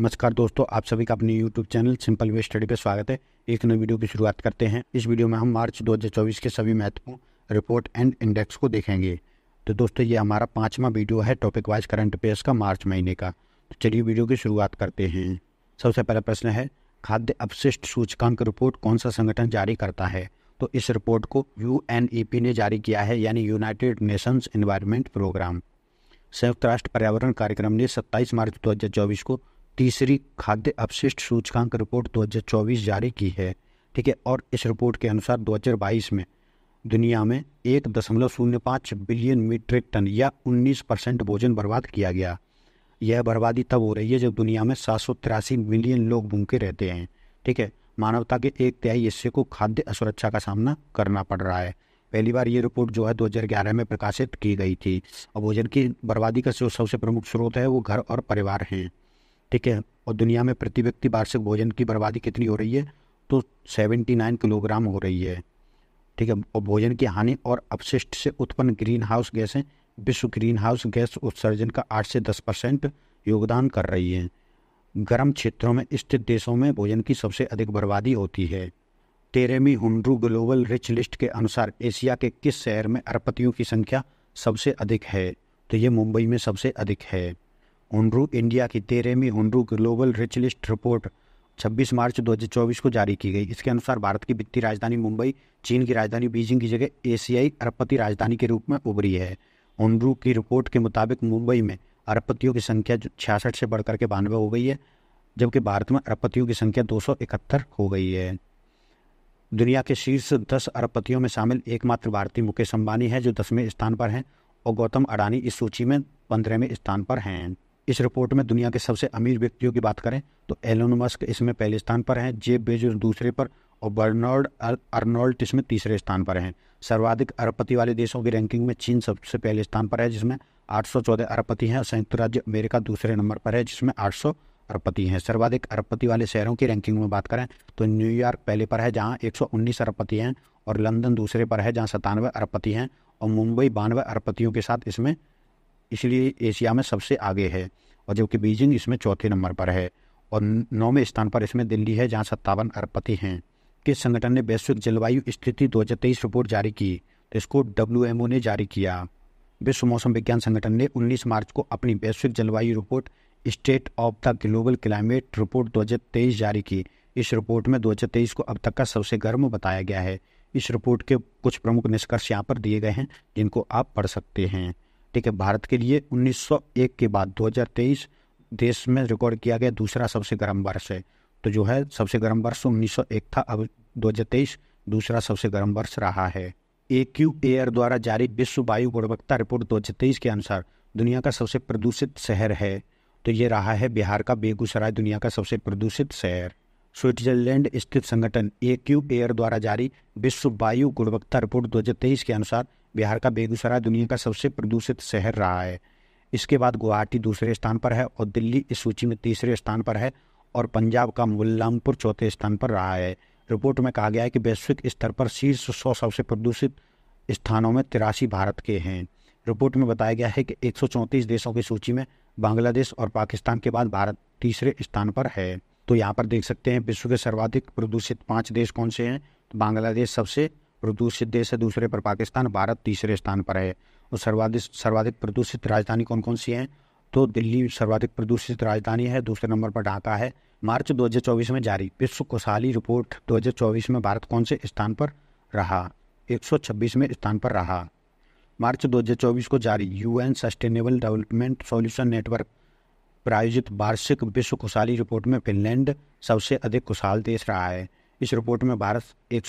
नमस्कार दोस्तों आप सभी का अपने YouTube channel simple way study पे स्वागत है एक नई वीडियो की शुरुआत करते हैं इस वीडियो में हम मार्च 2024 के सभी महत्वपूर्ण रिपोर्ट एंड इंडेक्स को देखेंगे तो दोस्तों ये हमारा पाँचवा वीडियो है टॉपिक वाइज करंट अफेयर्स का मार्च महीने का तो चलिए वीडियो की शुरुआत करते हैं सबसे पहला प्रश्न है खाद्य अपशिष्ट सूचकांक रिपोर्ट कौन सा संगठन जारी करता है तो इस रिपोर्ट को यू e ने जारी किया है यानी यूनाइटेड नेशंस इन्वायरमेंट प्रोग्राम संयुक्त राष्ट्र पर्यावरण कार्यक्रम ने 27 मार्च 2024 को तीसरी खाद्य अपशिष्ट सूचकांक रिपोर्ट 2024 जारी की है ठीक है और इस रिपोर्ट के अनुसार 2022 में दुनिया में एक दशमलव शून्य पाँच बिलियन मीट्रिक टन या 19 परसेंट भोजन बर्बाद किया गया यह बर्बादी तब हो रही है जब दुनिया में सात मिलियन लोग भूखे रहते हैं ठीक है मानवता के एक तिहाई हिस्से को खाद्य असुरक्षा का सामना करना पड़ रहा है पहली बार ये रिपोर्ट जो है 2011 में प्रकाशित की गई थी और भोजन की बर्बादी का जो सबसे प्रमुख स्रोत है वो घर और परिवार हैं ठीक है और दुनिया में प्रति व्यक्ति वार्षिक भोजन की बर्बादी कितनी हो रही है तो सेवेंटी नाइन किलोग्राम हो रही है ठीक है और भोजन की हानि और अपशिष्ट से उत्पन्न ग्रीन हाउस गैसें विश्व ग्रीन हाउस गैस उत्सर्जन का आठ से दस परसेंट योगदान कर रही हैं गर्म क्षेत्रों में स्थित देशों में भोजन की सबसे अधिक बर्बादी होती है तेरहवीं हुड्रू ग्लोबल रिच लिस्ट के अनुसार एशिया के किस शहर में अरपतियों की संख्या सबसे अधिक है तो ये मुंबई में सबसे अधिक है हुनरू इंडिया की तेरहवीं हुनरू global rich list report 26 March 2024 को जारी की गई इसके अनुसार भारत की वित्तीय राजधानी मुंबई चीन की राजधानी बीजिंग की जगह एशियाई अरबपति राजधानी के रूप में उभरी है हुनरू की रिपोर्ट के मुताबिक मुंबई में अरबपतियों की संख्या छियासठ से बढ़कर के बानवे हो गई है जबकि भारत में अरबपतियों की संख्या दो हो गई है दुनिया के शीर्ष दस अरबपतियों में शामिल एकमात्र भारतीय मुकेश अम्बानी है जो दसवें स्थान पर हैं और गौतम अडानी इस सूची में पंद्रहवें स्थान पर हैं इस रिपोर्ट में दुनिया के सबसे अमीर व्यक्तियों की बात करें तो एलोन मस्क इसमें पहले स्थान पर हैं जेब बेजोस दूसरे पर और बर्नर्ड अर्नोल्ट इसमें तीसरे स्थान पर हैं सर्वाधिक अरबपति वाले देशों की रैंकिंग में चीन सबसे पहले स्थान पर है जिसमें 814 अरबपति हैं संयुक्त राज्य अमेरिका दूसरे नंबर पर है जिसमें 800 अरबपति हैं सर्वाधिक अरबपति वाले शहरों की रैंकिंग में बात करें तो न्यूयॉर्क पहले पर है जहाँ एक अरबपति हैं और लंदन दूसरे पर है जहाँ सतानवे अरबपति हैं और मुंबई बानवे अरबपतियों के साथ इसमें इसलिए एशिया में सबसे आगे है और जबकि बीजिंग इसमें चौथे नंबर पर है और नौवें स्थान पर इसमें दिल्ली है जहाँ सत्तावन अरबपति हैं किस संगठन ने वैश्विक जलवायु स्थिति दो रिपोर्ट जारी की तो इसको डब्ल्यू ने जारी किया विश्व मौसम विज्ञान संगठन ने 19 मार्च को अपनी वैश्विक जलवायु report state of the global climate report 2023 जारी की इस रिपोर्ट में 2023 को अब तक का सबसे गर्म बताया गया है इस रिपोर्ट के कुछ प्रमुख निष्कर्ष यहाँ पर दिए गए हैं जिनको आप पढ़ सकते हैं ठीक है भारत के लिए 1901 के बाद 2023 देश में रिकॉर्ड किया गया दूसरा सबसे गर्म वर्ष है तो जो है सबसे गर्म वर्ष 1901 था अब 2023 दूसरा सबसे गर्म वर्ष रहा है ए क्यू एयर द्वारा जारी विश्व वायु गुणवत्ता रिपोर्ट 2023 के अनुसार दुनिया का सबसे प्रदूषित शहर है तो ये रहा है बिहार का बेगूसराय दुनिया का सबसे प्रदूषित शहर स्विट्जरलैंड स्थित संगठन ए क्यू एयर द्वारा जारी विश्व वायु गुणवत्ता रिपोर्ट 2023 के अनुसार बिहार का बेगूसराय दुनिया का सबसे प्रदूषित शहर रहा है इसके बाद गुवाहाटी दूसरे स्थान पर है और दिल्ली इस सूची में तीसरे स्थान पर है और पंजाब का मुल्लामपुर चौथे स्थान पर रहा है रिपोर्ट में कहा गया है कि वैश्विक स्तर पर शीर्ष सौ सबसे प्रदूषित स्थानों में तिरासी भारत के हैं रिपोर्ट में बताया गया है कि एक देशों की सूची में बांग्लादेश और पाकिस्तान के बाद भारत तीसरे स्थान पर है तो यहाँ पर देख सकते हैं विश्व के सर्वाधिक प्रदूषित पाँच देश कौन से हैं तो बांग्लादेश सबसे प्रदूषित देश है दूसरे पर पाकिस्तान भारत तीसरे स्थान पर है और सर्वाधिक सर्वाधिक प्रदूषित राजधानी कौन कौन सी है तो दिल्ली सर्वाधिक प्रदूषित राजधानी है दूसरे नंबर पर ढाका है मार्च 2024 में जारी विश्व खुशहाली रिपोर्ट 2024 में भारत कौन से स्थान पर रहा 126 में स्थान पर रहा मार्च 2024 को जारी UN sustainable development solution network प्रायोजित वार्षिक विश्व खुशहाली रिपोर्ट में फिनलैंड सबसे अधिक खुशहाल देश रहा है इस रिपोर्ट में भारत एक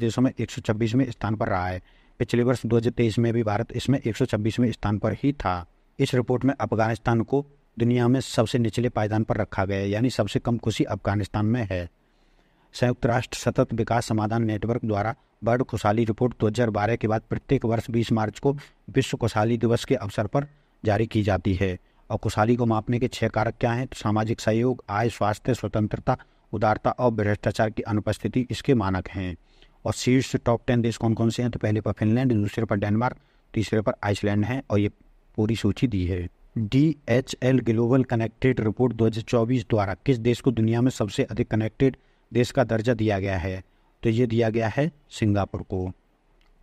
देशों में एक 126वें स्थान पर रहा है पिछले वर्ष दो में भी भारत इसमें एक 126वें स्थान पर ही था इस रिपोर्ट में अफगानिस्तान को दुनिया में सबसे निचले पायदान पर रखा गया है यानी सबसे कम खुशी अफगानिस्तान में है संयुक्त राष्ट्र सतत विकास समाधान नेटवर्क द्वारा बर्ड खुशहाली रिपोर्ट 2012 के बाद प्रत्येक वर्ष 20 मार्च को विश्व खुशहाली दिवस के अवसर पर जारी की जाती है और खुशहाली को मापने के छह कारक क्या हैं तो सामाजिक सहयोग आय स्वास्थ्य स्वतंत्रता उदारता और भ्रष्टाचार की अनुपस्थिति इसके मानक हैं और शीर्ष टॉप टेन देश कौन कौन से हैं तो पहले पर फिनलैंड दूसरे पर डेनमार्क तीसरे पर आइसलैंड है और ये पूरी सूची दी है D H L global connected report 2024 द्वारा किस देश को दुनिया में सबसे अधिक कनेक्टेड देश का दर्जा दिया गया है तो ये दिया गया है सिंगापुर को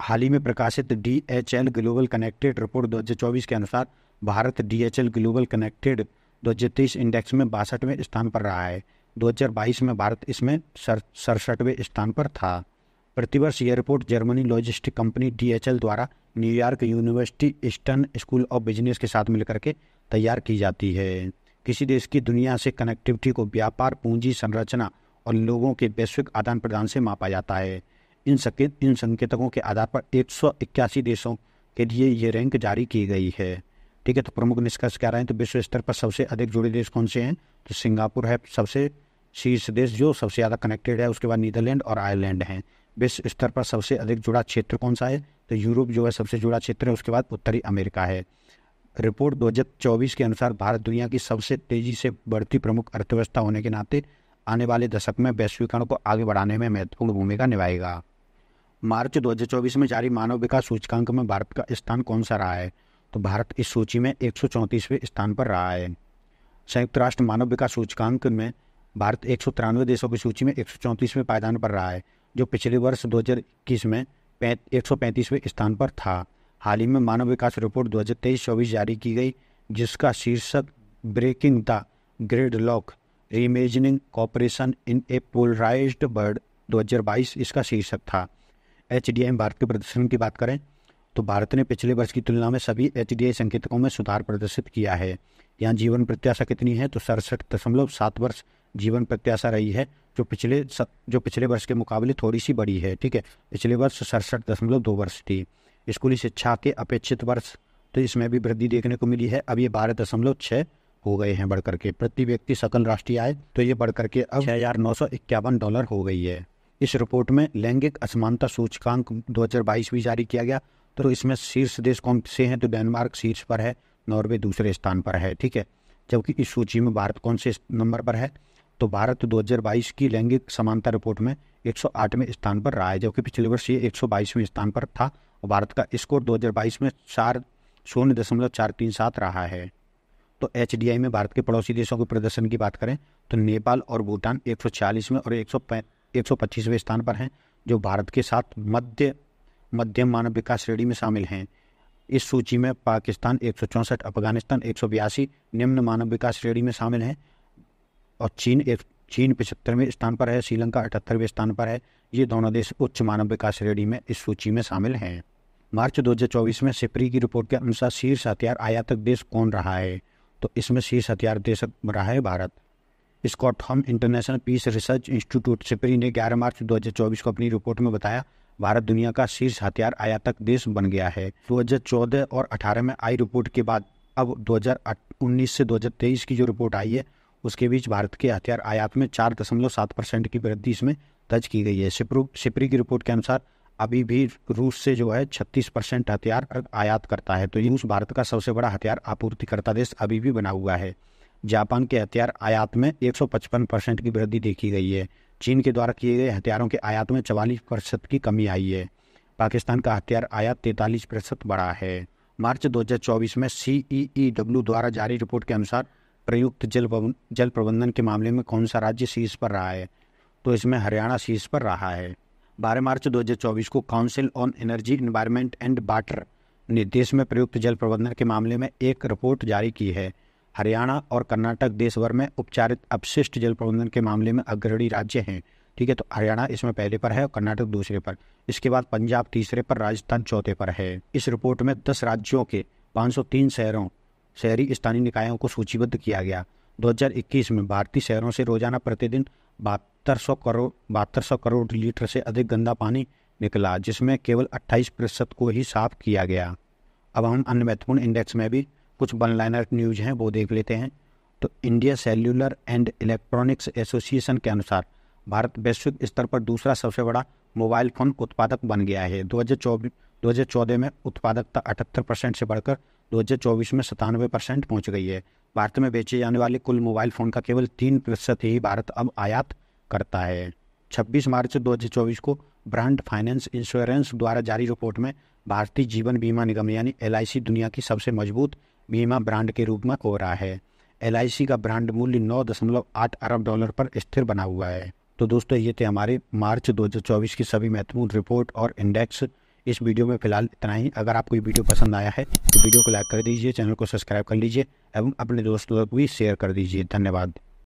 हाल ही में प्रकाशित D H L global connected report 2024 के अनुसार Bharat D H L global connected दो इंडेक्स में बासठवें स्थान पर रहा है 2022 में भारत इसमें सड़सठवें स्थान पर था प्रतिवर्ष airport Germany logistic company D द्वारा New York University Eastern School of Business के साथ मिलकर के तैयार की जाती है किसी देश की दुनिया से कनेक्टिविटी को व्यापार पूंजी संरचना और लोगों के वैश्विक आदान प्रदान से मापा जाता है इन संकेत इन संकेतकों के आधार पर एक देशों के लिए ये रैंक जारी की गई है ठीक है तो प्रमुख निष्कर्ष क्या रहे हैं तो विश्व स्तर पर सबसे अधिक जुड़े देश कौन से हैं तो सिंगापुर है सबसे शीर्ष देश जो सबसे ज़्यादा कनेक्टेड है उसके बाद नीदरलैंड और आयरलैंड हैं विश्व स्तर पर सबसे अधिक जुड़ा क्षेत्र कौन सा है तो यूरोप जो है सबसे जुड़ा क्षेत्र है उसके बाद उत्तरी अमेरिका है रिपोर्ट 2024 के अनुसार भारत दुनिया की सबसे तेज़ी से बढ़ती प्रमुख अर्थव्यवस्था होने के नाते आने वाले दशक में वैश्वीकरण को आगे बढ़ाने में महत्वपूर्ण भूमिका निभाएगा मार्च 2024 में जारी मानव विकास सूचकांक में भारत का स्थान कौन सा रहा है तो भारत इस सूची में एक स्थान पर रहा है संयुक्त राष्ट्र मानव विकास सूचकांक में भारत एक देशों की सूची में एक सौ पायदान पर रहा है जो पिछले वर्ष दो में एक सौ स्थान पर था हाल ही में मानव विकास रिपोर्ट 2023-24 जारी की गई जिसका शीर्षक breaking the gridlock reimagining cooperation in a polarised world 2022 इसका शीर्षक था एच भारत के प्रदर्शन की बात करें तो भारत ने पिछले वर्ष की तुलना में सभी एच संकेतकों में सुधार प्रदर्शित किया है यहाँ जीवन प्रत्याशा कितनी है तो सड़सठ दशमलव सात वर्ष जीवन प्रत्याशा रही है जो पिछले जो पिछले वर्ष के मुकाबले थोड़ी सी बड़ी है ठीक है पिछले वर्ष सड़सठ दशमलव दो वर्ष थी स्कूली शिक्षा के अपेक्षित वर्ष तो इसमें भी वृद्धि देखने को मिली है अब ये बारह दशमलव छः हो गए हैं बढ़कर के प्रति व्यक्ति सकल राष्ट्रीय आय तो ये बढ़कर के अब छः हजार नौ सौ इक्यावन डॉलर हो गई है इस रिपोर्ट में लैंगिक असमानता सूचकांक बाईस भी जारी किया गया तो इसमें शीर्ष देश कौन से हैं तो डेनमार्क शीर्ष पर है नॉर्वे दूसरे स्थान पर है ठीक है जबकि इस सूची में भारत कौन से नंबर पर है तो भारत 2022 की लैंगिक समानता रिपोर्ट में 108वें स्थान पर रहा है जबकि पिछले वर्ष ये 122वें स्थान पर था और भारत का स्कोर 2022 में चार शून्य दशमलव चार तीन सात रहा है तो एच में भारत के पड़ोसी देशों के प्रदर्शन की बात करें तो नेपाल और भूटान एक में और एक सौ स्थान पर हैं जो भारत के साथ मध्य मध्यम मानव विकास श्रेणी में शामिल हैं इस सूची में पाकिस्तान एक अफगानिस्तान एक निम्न मानव विकास श्रेणी में शामिल हैं और चीन एक चीन पिछहत्तरवें स्थान पर है श्रीलंका अठहत्तरवें स्थान पर है ये दोनों देश उच्च मानव विकास श्रेणी में इस सूची में शामिल हैं मार्च 2024 में सिपरी की रिपोर्ट के अनुसार शीर्ष हथियार आयातक देश कौन रहा है तो इसमें शीर्ष हथियार देश रहा है Bharat Stockholm International Peace Research Institute SIPRI ने 11 मार्च 2024 को अपनी रिपोर्ट में बताया भारत दुनिया का शीर्ष हथियार आयातक देश बन गया है 2014 और 18 में आई रिपोर्ट के बाद अब 2019 से 2023 की जो रिपोर्ट आई है उसके बीच भारत के हथियार आयात में चार दशमलव सात परसेंट की वृद्धि इसमें दर्ज की गई है सिप्रू सिपरी की रिपोर्ट के अनुसार अभी भी रूस से जो है छत्तीस परसेंट हथियार आयात करता है तो रूस भारत का सबसे बड़ा हथियार आपूर्तिकर्ता देश अभी भी बना हुआ है जापान के हथियार आयात में 155 परसेंट की वृद्धि देखी गई है चीन के द्वारा किए गए हथियारों के आयात में चवालीस प्रतिशत की कमी आई है पाकिस्तान का हथियार आयात तैंतालीस प्रतिशत बढ़ा है मार्च 2024 में सी ई डब्ल्यू द्वारा जारी रिपोर्ट के अनुसार प्रयुक्त जल जल प्रबंधन के मामले में कौन सा राज्य शीर्ष पर रहा है तो इसमें हरियाणा शीर्ष पर रहा है बारह मार्च 2024 को council on energy environment and water ने देश में प्रयुक्त जल प्रबंधन के मामले में एक रिपोर्ट जारी की है हरियाणा और कर्नाटक देश भर में उपचारित अपशिष्ट जल प्रबंधन के मामले में अग्रणी राज्य हैं ठीक है तो हरियाणा इसमें पहले पर है और कर्नाटक दूसरे पर इसके बाद पंजाब तीसरे पर राजस्थान चौथे पर है इस रिपोर्ट में दस राज्यों के तीन शहरों शहरी स्थानीय निकायों को सूचीबद्ध किया गया 2021 में भारतीय शहरों से रोजाना प्रतिदिन बहत्तर सौ करोड़ बहत्तर सौ करोड़ लीटर से अधिक गंदा पानी निकला जिसमें केवल 28 प्रतिशत को ही साफ किया गया अब हम अन्य महत्वपूर्ण इंडेक्स में भी कुछ वन लाइनर न्यूज हैं वो देख लेते हैं तो India cellular and electronics association के अनुसार भारत वैश्विक स्तर पर दूसरा सबसे बड़ा मोबाइल फ़ोन उत्पादक बन गया है दो हज़ार में उत्पादकता अठहत्तर परसेंट से बढ़कर 2024 में सतानवे परसेंट पहुँच गई है भारत में बेचे जाने वाले कुल मोबाइल फ़ोन का केवल तीन प्रतिशत ही भारत अब आयात करता है 26 मार्च 2024 को ब्रांड फाइनेंस इंश्योरेंस द्वारा जारी रिपोर्ट में भारतीय जीवन बीमा निगम यानी एल दुनिया की सबसे मजबूत बीमा ब्रांड के रूप में हो रहा है एल का ब्रांड मूल्य नौ दशमलव आठ अरब डॉलर पर स्थिर बना हुआ है तो दोस्तों ये थे हमारे मार्च 2024 की सभी महत्वपूर्ण रिपोर्ट और इंडेक्स इस वीडियो में फिलहाल इतना ही अगर आपको ये वीडियो पसंद आया है तो वीडियो को लाइक कर दीजिए चैनल को सब्सक्राइब कर लीजिए एवं अपने दोस्तों को भी शेयर कर दीजिए धन्यवाद